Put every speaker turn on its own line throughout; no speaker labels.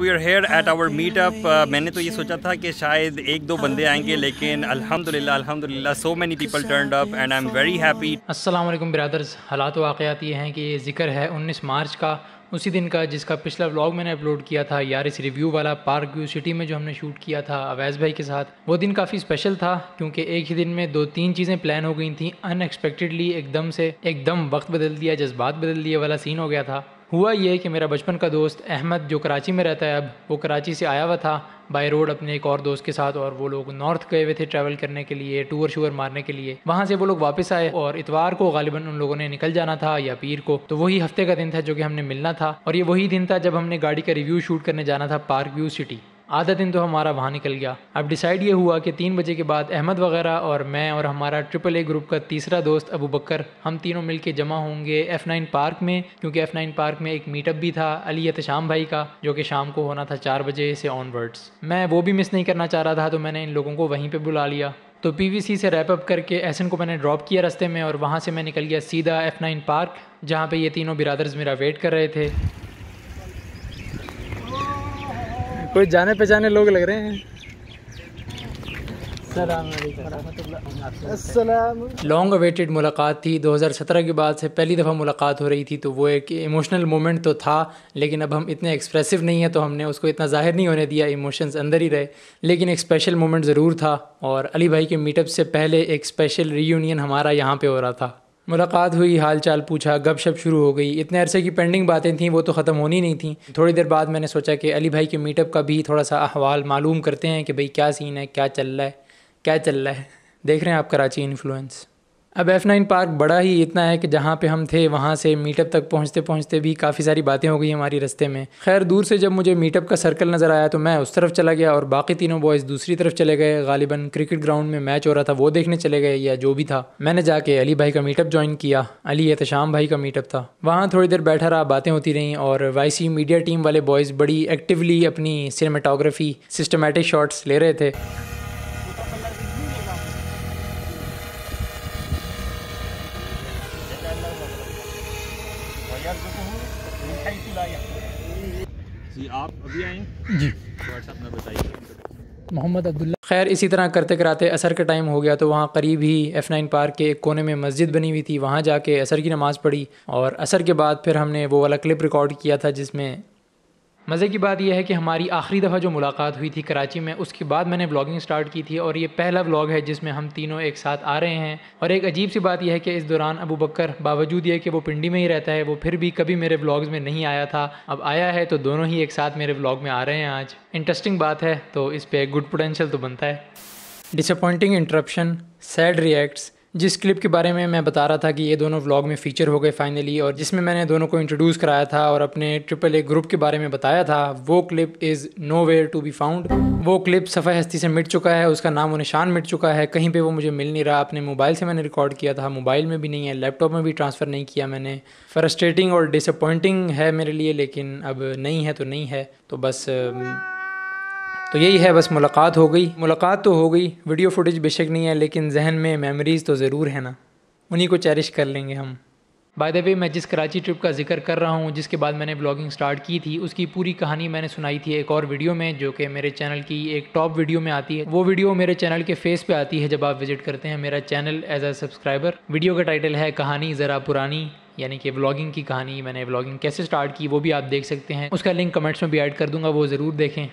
we are here at our meetup मैंने तो ये सोचा था कि शायद एक दो बंदे आएंगे लेकिन अल्हम्दुलिल्लाह अल्हम्दुलिल्लाह so many people turned up and I am very happy Aslam brothers हालात वाक़ात ये हैं कि ये जिक्र है 19 मार्च का उसी दिन का जिसका पिछला व्लॉग मैंने अपलोड किया था यार इस रिव्यू वाला पार्क व्यू सिटी में जो हमने शूट किया था अवैस भाई के साथ वो दिन काफ़ी स्पेशल था क्योंकि एक ही दिन में दो तीन चीज़ें प्लान हो गई थी अनएक्सपेक्टेडली एकदम से एकदम वक्त बदल दिया जज्बात बदल दिया वाला सीन हो गया था हुआ ये कि मेरा बचपन का दोस्त अहमद जो कराची में रहता है अब वो कराची से आया हुआ था बाय रोड अपने एक और दोस्त के साथ और वो लोग नॉर्थ गए हुए थे ट्रैवल करने के लिए टूर शूर मारने के लिए वहाँ से वो लोग वापस आए और इतवार को गालिबा उन लोगों ने निकल जाना था या पीर को तो वही हफ्ते का दिन था जो कि हमने मिलना था और ये वही दिन था जब हमने गाड़ी का रिव्यू शूट करने जाना था पार्क व्यू सिटी आधा दिन तो हमारा वहाँ निकल गया अब डिसाइड ये हुआ कि तीन बजे के बाद अहमद वगैरह और मैं और हमारा ट्रिपल ए ग्रुप का तीसरा दोस्त अबू बकर हम तीनों मिल के जमा होंगे एफ़ नाइन पार्क में क्योंकि एफ़ नाइन पार्क में एक मीटअप भी था अली शाम भाई का जो कि शाम को होना था चार बजे से ऑनवर्ड्स मैं वो भी मिस नहीं करना चाह रहा था तो मैंने इन लोगों को वहीं पर बुला लिया तो पीवीसी से रैप अप करके एसन को मैंने ड्रॉप किया रास्ते में और वहाँ से मैं निकल गया सीधा एफ़ नाइन पार्क जहाँ पे ये तीनों बिरादर्स मेरा वेट कर रहे थे कोई जाने पहचाने लोग लग रहे हैं लॉन्ग अवेटेड मुलाकात थी 2017 के बाद से पहली दफ़ा मुलाकात हो रही थी तो वो एक इमोशनल मोमेंट तो था लेकिन अब हम इतने एक्सप्रेसिव नहीं हैं तो हमने उसको इतना ज़ाहिर नहीं होने दिया इमोशंस अंदर ही रहे लेकिन एक स्पेशल मोमेंट ज़रूर था और अली भाई के मीटअप से पहले एक स्पेशल रीयूनियन हमारा यहाँ पे हो रहा था मुलाकात हुई हाल चाल पूछा गप शप शुरू हो गई इतने अरसे की पेंडिंग बातें थीं वो तो ख़त्म होनी नहीं थी थोड़ी देर बाद मैंने सोचा कि अली भाई के मीटअप का भी थोड़ा सा अहवाल मालूम करते हैं कि भाई क्या सीन है क्या चल रहा है क्या चल रहा है देख रहे हैं आप कराची इन्फ्लुएंस अब एफ़ नाइन पार्क बड़ा ही इतना है कि जहाँ पे हम थे वहाँ से मीटअप तक पहुँचते पहुँचते भी काफ़ी सारी बातें हो गई हमारी रस्ते में खैर दूर से जब मुझे मीटअप का सर्कल नज़र आया तो मैं उस तरफ चला गया और बाकी तीनों बॉयज़ दूसरी तरफ चले गए गालिबा क्रिकेट ग्राउंड में मैच हो रहा था वो देखने चले गए या जो भी था मैंने जाके अली भाई का मीटअप ज्वाइन किया अली एहतशाम भाई का मीटअप था वहाँ थोड़ी देर बैठा रहा बातें होती रहीं और वाई मीडिया टीम वाले बॉयज़ बड़ी एक्टिवली अपनी सिनेमाटोग्राफी सिस्टमेटिक शॉट्स ले रहे थे जी आप अभी में बताइए मोहम्मद अब्दुल्ला खैर इसी तरह करते कराते असर का टाइम हो गया तो वहाँ करीब ही एफ़ नाइन पार्क के एक कोने में मस्जिद बनी हुई थी वहाँ जाके असर की नमाज़ पढ़ी और असर के बाद फिर हमने वो वाला क्लिप रिकॉर्ड किया था जिसमें मज़े की बात यह है कि हमारी आखिरी दफ़ा जो मुलाकात हुई थी कराची में उसके बाद मैंने ब्लॉगिंग स्टार्ट की थी और ये पहला ब्लॉग है जिसमें हम तीनों एक साथ आ रहे हैं और एक अजीब सी बात यह है कि इस दौरान अबू बकर बावजूद ये कि वो पिंडी में ही रहता है वो फिर भी कभी मेरे ब्लॉग्स में नहीं आया था अब आया है तो दोनों ही एक साथ मेरे ब्लॉग में आ रहे हैं आज इंटरेस्टिंग बात है तो इस पर गुड पोटेंशल तो बनता है डिसअपॉइंटिंग इंटरप्शन सैड रिएक्ट्स जिस क्लिप के बारे में मैं बता रहा था कि ये दोनों व्लॉग में फ़ीचर हो गए फाइनली और जिसमें मैंने दोनों को इंट्रोड्यूस कराया था और अपने ट्रिपल ए ग्रुप के बारे में बताया था वो clip is nowhere to be found वो क्लिप सफ़ा हस्ती से मिट चुका है उसका नाम व निशान मिट चुका है कहीं पे वो मुझे मिल नहीं रहा अपने मोबाइल से मैंने रिकॉर्ड किया था मोबाइल में भी नहीं है लैपटॉप में भी ट्रांसफ़र नहीं किया मैंने फ्रस्ट्रेटिंग और डिसअपॉइंटिंग है मेरे लिए लेकिन अब नहीं है तो नहीं है तो बस तो यही है बस मुलाकात हो गई मुलाकात तो हो गई वीडियो फुटेज बेशक नहीं है लेकिन जहन में मेमोरीज़ तो ज़रूर है ना उन्हीं को चेरिश कर लेंगे हम बाय द वे मैं जिस कराची ट्रिप का जिक्र कर रहा हूँ जिसके बाद मैंने ब्लॉगिंग स्टार्ट की थी उसकी पूरी कहानी मैंने सुनाई थी एक और वीडियो में जो कि मेरे चैनल की एक टॉप वीडियो में आती है वो वीडियो मेरे चैनल के फेस पे आती है जब आप विजिट करते हैं मेरा channel as a subscriber video का टाइटल है कहानी ज़रा पुरानी यानी कि ब्लॉगिंग की कहानी मैंने ब्लॉगिंग कैसे स्टार्ट की वो भी आप देख सकते हैं उसका लिंक कमेंट्स में भी ऐड कर दूंगा वो ज़रूर देखें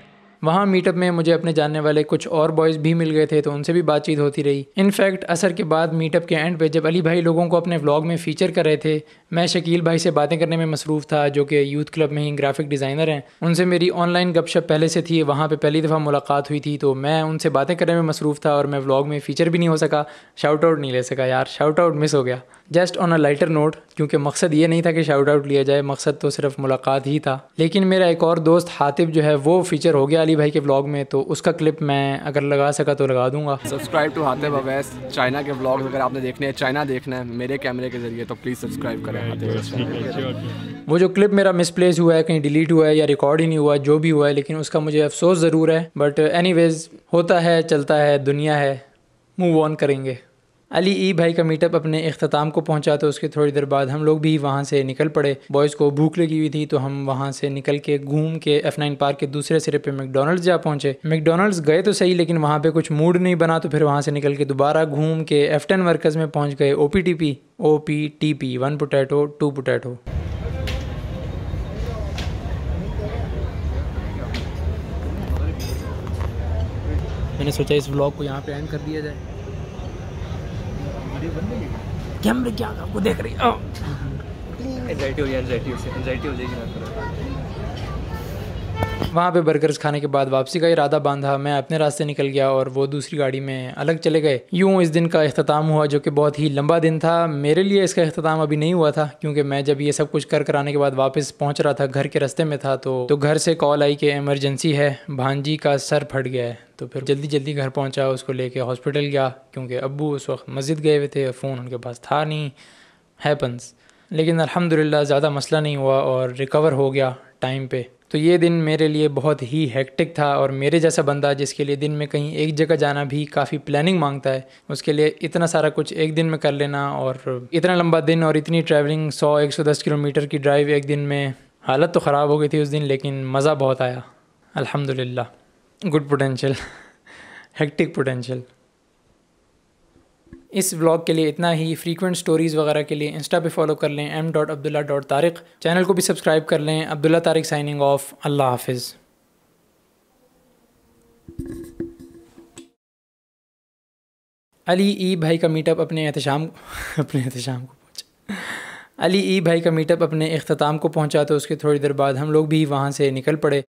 वहाँ मीटअप में मुझे अपने जानने वाले कुछ और बॉयज़ भी मिल गए थे तो उनसे भी बातचीत होती रही इनफैक्ट असर के बाद मीटअप के एंड पे जब अली भाई लोगों को अपने व्लॉग में फ़ीचर कर रहे थे मैं शकील भाई से बातें करने में मसरूफ़ था जो कि यूथ क्लब में ही ग्राफिक डिज़ाइनर हैं उनसे मेरी ऑनलाइन गपशप पहले से थी वहाँ पर पहली दफ़ा मुलाकात हुई थी तो मैं उनसे बातें करने में मसरूफ़ था और मैं व्लॉग में फ़ीचर भी नहीं हो सका शाउट आउट नहीं ले सका यार शाउट आउट मिस हो गया just on a lighter note क्योंकि मकसद ये नहीं था कि शाउट आउट लिया जाए मकसद तो सिर्फ मुलाकात ही था लेकिन मेरा एक और दोस्त हातिब जो है वो फीचर हो गया अली भाई के ब्लॉग में तो उसका क्लिप मैं अगर लगा सका तो लगा दूंगा subscribe to Hatib Awais China के ब्लॉग अगर आपने देखने हैं चाइना देखना है मेरे कैमरे के जरिए तो प्लीज़ सब्सक्राइब करें वो जो क्लिप मेरा मिसप्लेस हुआ है कहीं डिलीट हुआ है या रिकॉर्ड ही नहीं हुआ जो भी हुआ है लेकिन उसका मुझे अफसोस ज़रूर है बट एनी होता है चलता है दुनिया है मूव ऑन करेंगे अली ई भाई का मीटअप अपने अख्ताम को पहुंचा तो उसके थोड़ी देर बाद हम लोग भी वहाँ से निकल पड़े बॉयज़ को भूख लगी हुई थी तो हम वहाँ से निकल के घूम के एफ नाइन पार्क के दूसरे सिरे पे मैकडोनल्ड्स जा पहुँचे मैकडोनल्ड्स गए तो सही लेकिन वहाँ पे कुछ मूड नहीं बना तो फिर वहाँ से निकल के दोबारा घूम के एफ टेन वर्कर्स में पहुँच गए O P T P O P T P one potato two potato मैंने सोचा इस ब्लॉग को यहाँ पे एंड कर दिया जाए कैमरे क्या आपको देख रही है एनजाइटी हो जाएगी एनजाइटी हो जाएगी वहाँ पे बर्गर्स खाने के बाद वापसी का इरादा बांधा मैं अपने रास्ते निकल गया और वो दूसरी गाड़ी में अलग चले गए यूँ इस दिन का अख्ताम हुआ जो कि बहुत ही लंबा दिन था मेरे लिए इसका अख्ताम अभी नहीं हुआ था क्योंकि मैं जब ये सब कुछ कर कर आने के बाद वापस पहुँच रहा था घर के रास्ते में था तो, तो घर से कॉल आई कि एमरजेंसी है भांजी का सर फट गया है तो फिर जल्दी जल्दी घर पहुँचा उसको लेके हॉस्पिटल गया क्योंकि अबू उस वक्त मस्जिद गए हुए थे फ़ोन उनके पास था नहीं हैपन्स लेकिन अलहमदिल्ला ज़्यादा मसला नहीं हुआ और रिकवर हो गया टाइम पे तो ये दिन मेरे लिए बहुत ही हेक्टिक था और मेरे जैसा बंदा जिसके लिए दिन में कहीं एक जगह जाना भी काफ़ी प्लानिंग मांगता है उसके लिए इतना सारा कुछ एक दिन में कर लेना और इतना लंबा दिन और इतनी ट्रैवलिंग 100 110 किलोमीटर की ड्राइव एक दिन में हालत तो ख़राब हो गई थी उस दिन लेकिन मज़ा बहुत आया अलहमदिल्ला गुड पोटेंशियल हेक्टिक पोटेंशियल इस व्लॉग के लिए इतना ही फ्रीक्वेंट स्टोरीज़ वगैरह के लिए इंस्टा पे फॉलो कर लें M dot Abdullah dot Tariq channel को भी सब्सक्राइब कर लें अब्दुल्ला तारिक साइनिंग ऑफ अल्लाह हाफिज़ अली ई भाई का मीटअप अपने एहतशाम अपने एहतशाम को पहुँचा अली ई e भाई का मीटअप अपने अख्ताम को पहुँचा तो उसके थोड़ी देर बाद हम लोग भी वहाँ से निकल पड़े